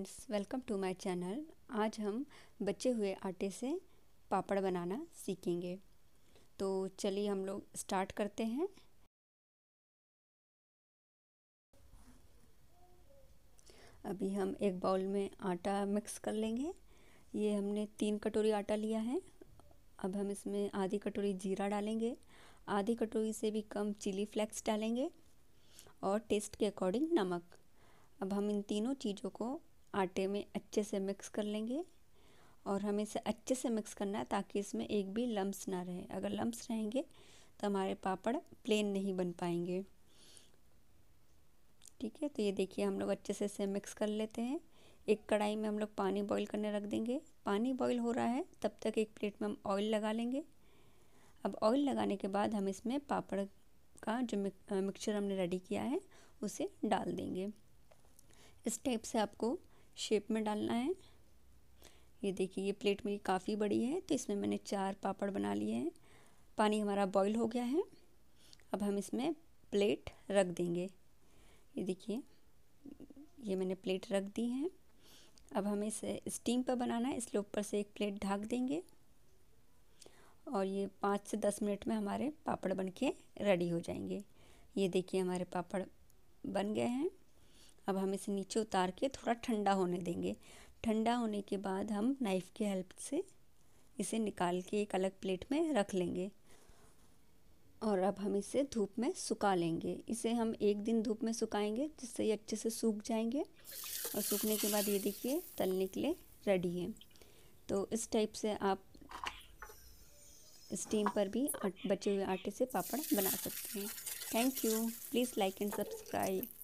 friends welcome to my channel आज हम बचे हुए आटे से पापड़ बनाना सीखेंगे तो चलिए हम लोग स्टार्ट करते हैं अभी हम एक बाउल में आटा मिक्स कर लेंगे ये हमने तीन कटोरी आटा लिया है अब हम इसमें आधी कटोरी जीरा डालेंगे आधी कटोरी से भी कम चिली फ्लेक्स डालेंगे और टेस्ट के अकॉर्डिंग नमक अब हम इन तीनों चीज़ों को आटे में अच्छे से मिक्स कर लेंगे और हमें इसे अच्छे से मिक्स करना है ताकि इसमें एक भी लम्स ना रहे अगर लम्स रहेंगे तो हमारे पापड़ प्लेन नहीं बन पाएंगे ठीक है तो ये देखिए हम लोग अच्छे से इसे मिक्स कर लेते हैं एक कढ़ाई में हम लोग पानी बॉईल करने रख देंगे पानी बॉईल हो रहा है तब तक एक प्लेट में हम ऑयल लगा लेंगे अब ऑयल लगाने के बाद हम इसमें पापड़ का जो मिक्सचर हमने रेडी किया है उसे डाल देंगे इस टाइप से आपको शेप में डालना है ये देखिए ये प्लेट मेरी काफ़ी बड़ी है तो इसमें मैंने चार पापड़ बना लिए हैं पानी हमारा बॉईल हो गया है अब हम इसमें प्लेट रख देंगे ये देखिए ये मैंने प्लेट रख दी है अब हमें इसे स्टीम पर बनाना है इसलिए ऊपर से एक प्लेट ढाक देंगे और ये पाँच से दस मिनट में हमारे पापड़ बन के रेडी हो जाएंगे ये देखिए हमारे पापड़ बन गए हैं अब हम इसे नीचे उतार के थोड़ा ठंडा होने देंगे ठंडा होने के बाद हम नाइफ़ की हेल्प से इसे निकाल के एक अलग प्लेट में रख लेंगे और अब हम इसे धूप में सुखा लेंगे इसे हम एक दिन धूप में सुखाएंगे जिससे ये अच्छे से सूख जाएंगे और सूखने के बाद ये देखिए तलने के लिए रेडी है तो इस टाइप से आप स्टीम पर भी बचे हुए आटे से पापड़ बना सकते हैं thank you please like and subscribe